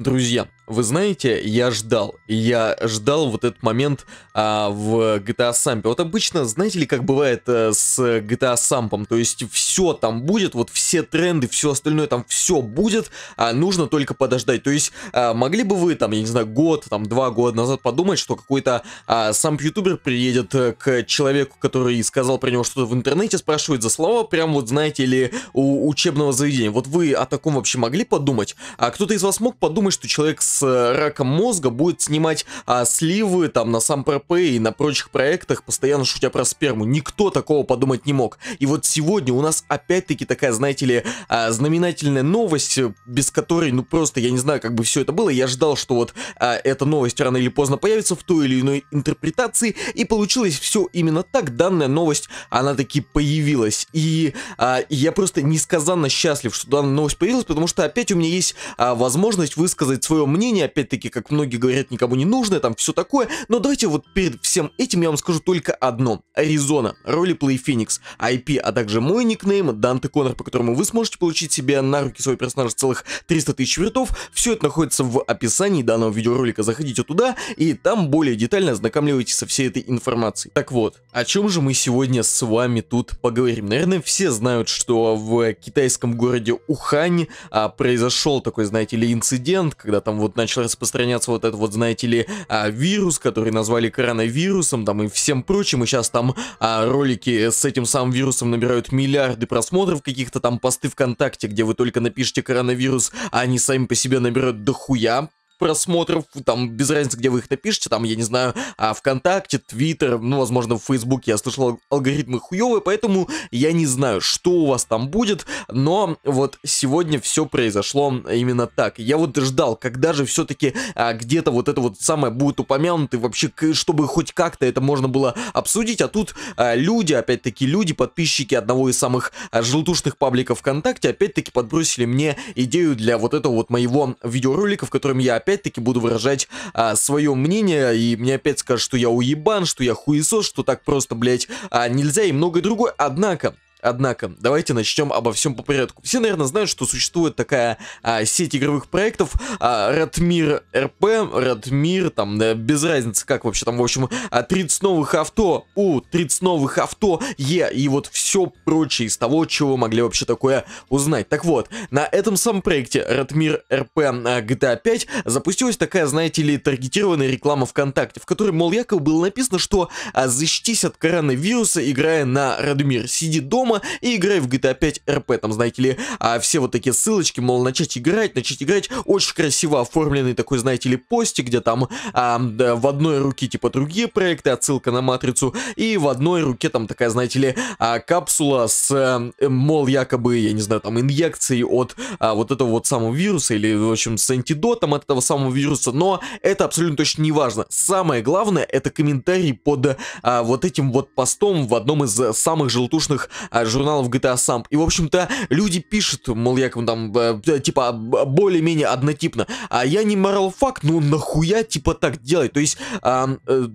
Друзья, вы знаете, я ждал, я ждал вот этот момент а, в GTA Samp. Вот обычно, знаете ли, как бывает а, с GTA Samp, то есть все там будет, вот все тренды, все остальное там все будет, а, нужно только подождать. То есть а, могли бы вы там, я не знаю, год, там два года назад подумать, что какой-то а, Samp-ютубер приедет э, к человеку, который сказал про него что-то в интернете, спрашивает за слова, прям вот знаете ли, у учебного заведения. Вот вы о таком вообще могли подумать? А кто-то из вас мог подумать? думай, что человек с э, раком мозга будет снимать а, сливы там на сам ПРП и на прочих проектах, постоянно шутя про сперму. Никто такого подумать не мог. И вот сегодня у нас опять-таки такая, знаете ли, а, знаменательная новость, без которой, ну просто, я не знаю, как бы все это было. Я ждал, что вот а, эта новость рано или поздно появится в той или иной интерпретации. И получилось все именно так. Данная новость, она таки появилась. И а, я просто несказанно счастлив, что данная новость появилась, потому что опять у меня есть а, возможность высказать высказать свое мнение, опять-таки, как многие говорят, никому не нужно, там все такое, но давайте вот перед всем этим я вам скажу только одно. Аризона, Roleplay Phoenix, IP, а также мой никнейм, Данте Коннор, по которому вы сможете получить себе на руки свой персонаж целых 300 тысяч вертов, все это находится в описании данного видеоролика, заходите туда, и там более детально ознакомливайтесь со всей этой информацией. Так вот, о чем же мы сегодня с вами тут поговорим? Наверное, все знают, что в китайском городе Ухань а, произошел такой, знаете ли, инцидент, момент, когда там вот начал распространяться вот этот вот, знаете ли, а, вирус, который назвали коронавирусом, там и всем прочим, и сейчас там а, ролики с этим самым вирусом набирают миллиарды просмотров, каких-то там посты ВКонтакте, где вы только напишите коронавирус, а они сами по себе набирают дохуя, просмотров, там, без разницы, где вы их напишете, там, я не знаю, а ВКонтакте, Твиттер, ну, возможно, в Фейсбуке я слышал алгоритмы хуёвые, поэтому я не знаю, что у вас там будет, но вот сегодня все произошло именно так. Я вот ждал, когда же все-таки а, где-то вот это вот самое будет упомянуто, и вообще, чтобы хоть как-то это можно было обсудить, а тут а, люди, опять-таки, люди, подписчики одного из самых а, желтушных пабликов ВКонтакте, опять-таки подбросили мне идею для вот этого вот моего видеоролика, в котором я опять-таки буду выражать а, свое мнение, и мне опять скажут, что я уебан, что я хуесос, что так просто, блядь, а, нельзя и многое другое. Однако, Однако, давайте начнем обо всем по порядку. Все, наверное, знают, что существует такая а, сеть игровых проектов а, Радмир РП, Радмир, там, да, без разницы, как вообще там, в общем, 30 а, новых авто, у 30 новых авто, Е, и вот все прочее из того, чего вы могли вообще такое узнать. Так вот, на этом самом проекте Радмир РП GTA 5 запустилась такая, знаете ли, таргетированная реклама ВКонтакте, в которой, мол, якобы было написано, что а, защитись от коронавируса, играя на Радмир, сиди дома, дома и играю в GTA 5 RP, там, знаете ли, а, все вот такие ссылочки, мол, начать играть, начать играть, очень красиво оформленный такой, знаете ли, постик, где там а, да, в одной руке, типа, другие проекты, отсылка на Матрицу, и в одной руке там такая, знаете ли, а, капсула с, а, мол, якобы, я не знаю, там, инъекцией от а, вот этого вот самого вируса, или, в общем, с антидотом от этого самого вируса, но это абсолютно точно не важно. Самое главное, это комментарий под а, вот этим вот постом в одном из э, самых желтушных а, журналов GTA Samp. И, в общем-то, люди пишут, мол, якобы там, э, типа, более-менее однотипно. А я не моралфак, ну нахуя, типа, так делать? То есть, э,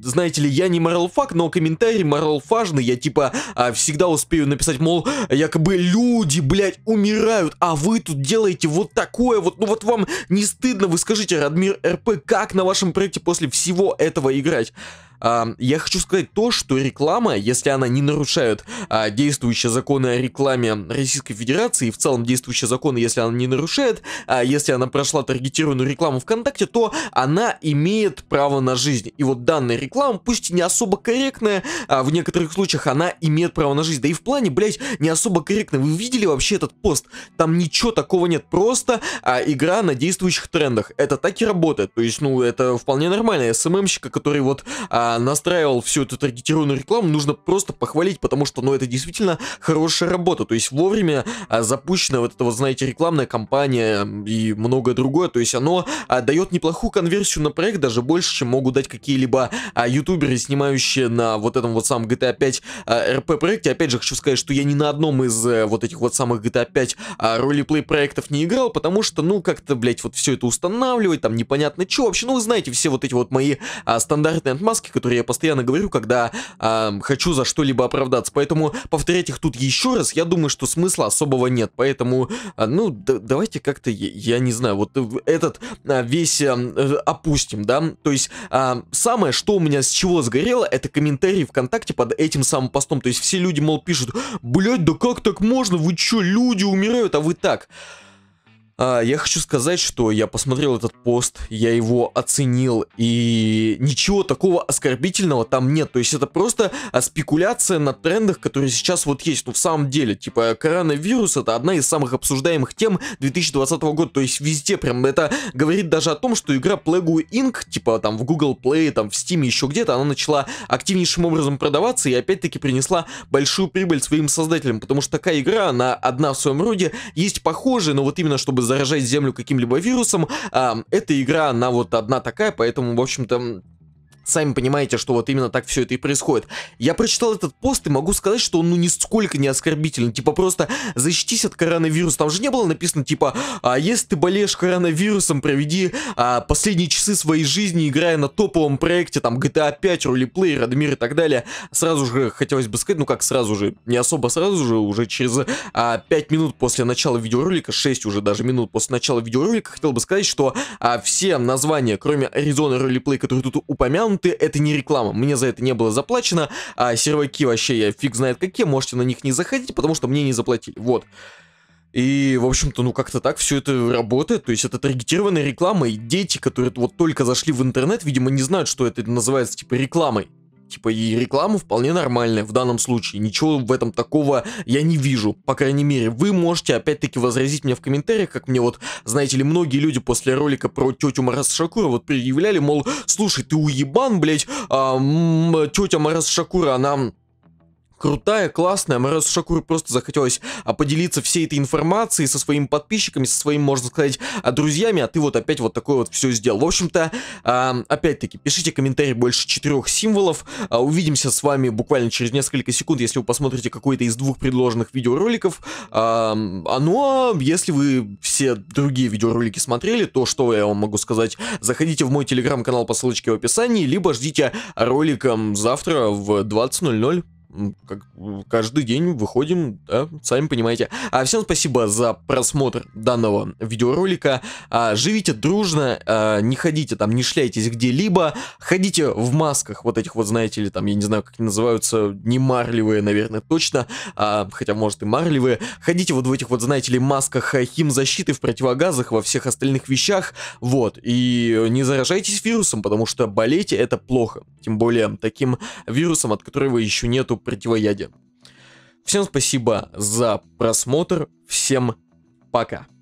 знаете ли, я не моралфак, но комментарий моралфажный. Я, типа, а, всегда успею написать, мол, якобы люди, блядь, умирают, а вы тут делаете вот такое вот. Ну вот вам не стыдно, вы скажите, Радмир РП, как на вашем проекте после всего этого играть? А, я хочу сказать то, что реклама, если она не нарушает а, действующие законы о рекламе Российской Федерации, и в целом действующие законы, если она не нарушает, а если она прошла таргетированную рекламу ВКонтакте, то она имеет право на жизнь. И вот данная реклама, пусть и не особо корректная, а в некоторых случаях она имеет право на жизнь. Да и в плане, блять, не особо корректно. Вы видели вообще этот пост? Там ничего такого нет, просто а, игра на действующих трендах. Это так и работает. То есть, ну, это вполне нормально. СММщика, эм который вот а, а, настраивал всю эту таргетированную рекламу, нужно просто похвалить, потому что, ну, это действительно хорошая работа. То есть вовремя а, запущена вот эта вот, знаете, рекламная кампания и многое другое. То есть оно а, дает неплохую конверсию на проект, даже больше, чем могут дать какие-либо а, ютуберы, снимающие на вот этом вот самом GTA 5 а, RP проекте. Опять же, хочу сказать, что я ни на одном из а, вот этих вот самых GTA 5 а, ролеплей проектов не играл, потому что, ну, как-то, блять, вот все это устанавливать, там непонятно что. Вообще, ну, вы знаете, все вот эти вот мои а, стандартные отмазки, которые я постоянно говорю, когда э, хочу за что-либо оправдаться. Поэтому повторять их тут еще раз, я думаю, что смысла особого нет. Поэтому, э, ну, давайте как-то, я, я не знаю, вот этот э, весь э, опустим, да. То есть э, самое, что у меня с чего сгорело, это комментарии ВКонтакте под этим самым постом. То есть все люди, мол, пишут, блять, да как так можно, вы чё, люди умирают, а вы так... А, я хочу сказать, что я посмотрел этот пост, я его оценил, и ничего такого оскорбительного там нет. То есть это просто а, спекуляция на трендах, которые сейчас вот есть. Ну, в самом деле, типа, коронавирус это одна из самых обсуждаемых тем 2020 года. То есть везде прям это говорит даже о том, что игра Plague Inc., типа, там в Google Play, там в Steam, еще где-то, она начала активнейшим образом продаваться и опять-таки принесла большую прибыль своим создателям, потому что такая игра, она одна в своем роде, есть похожие, но вот именно чтобы заражать Землю каким-либо вирусом. А, эта игра, она вот одна такая, поэтому, в общем-то, сами понимаете, что вот именно так все это и происходит. Я прочитал этот пост и могу сказать, что он ну нисколько не оскорбительный. Типа просто защитись от коронавируса. Там же не было написано типа, а если ты болеешь коронавирусом, проведи а, последние часы своей жизни, играя на топовом проекте, там GTA 5, Рулиплей, Радмир и так далее. Сразу же хотелось бы сказать, ну как сразу же, не особо сразу же, уже через а, 5 минут после начала видеоролика, 6 уже даже минут после начала видеоролика, хотел бы сказать, что а, все названия, кроме Arizona Roleplay, которые тут упомянуты, ивенты, это не реклама, мне за это не было заплачено, а серваки вообще я фиг знает какие, можете на них не заходить, потому что мне не заплатили, вот. И, в общем-то, ну как-то так все это работает, то есть это таргетированная реклама, и дети, которые вот только зашли в интернет, видимо, не знают, что это называется, типа, рекламой. Типа и реклама вполне нормальная в данном случае. Ничего в этом такого я не вижу. По крайней мере, вы можете опять-таки возразить мне в комментариях, как мне вот, знаете ли, многие люди после ролика про тетю Марас Шакура вот предъявляли, мол, слушай, ты уебан, блядь, а, тетя Марас Шакура, она крутая, классная. Марес Шакур просто захотелось а, поделиться всей этой информацией со своими подписчиками, со своими, можно сказать, а, друзьями, а ты вот опять вот такое вот все сделал. В общем-то, а, опять-таки, пишите комментарии больше четырех символов. Увидимся с вами буквально через несколько секунд, если вы посмотрите какой-то из двух предложенных видеороликов. А, ну а если вы все другие видеоролики смотрели, то что я вам могу сказать? Заходите в мой телеграм-канал по ссылочке в описании, либо ждите роликом завтра в 20.00 как, каждый день выходим, да, сами понимаете. А всем спасибо за просмотр данного видеоролика. А, живите дружно, а, не ходите там, не шляйтесь где-либо, ходите в масках вот этих вот, знаете ли, там, я не знаю, как они называются, не марлевые, наверное, точно, а, хотя, может, и марлевые. Ходите вот в этих вот, знаете ли, масках а, химзащиты, в противогазах, во всех остальных вещах, вот, и не заражайтесь вирусом, потому что болейте это плохо, тем более таким вирусом, от которого еще нету противоядия. Всем спасибо за просмотр, всем пока.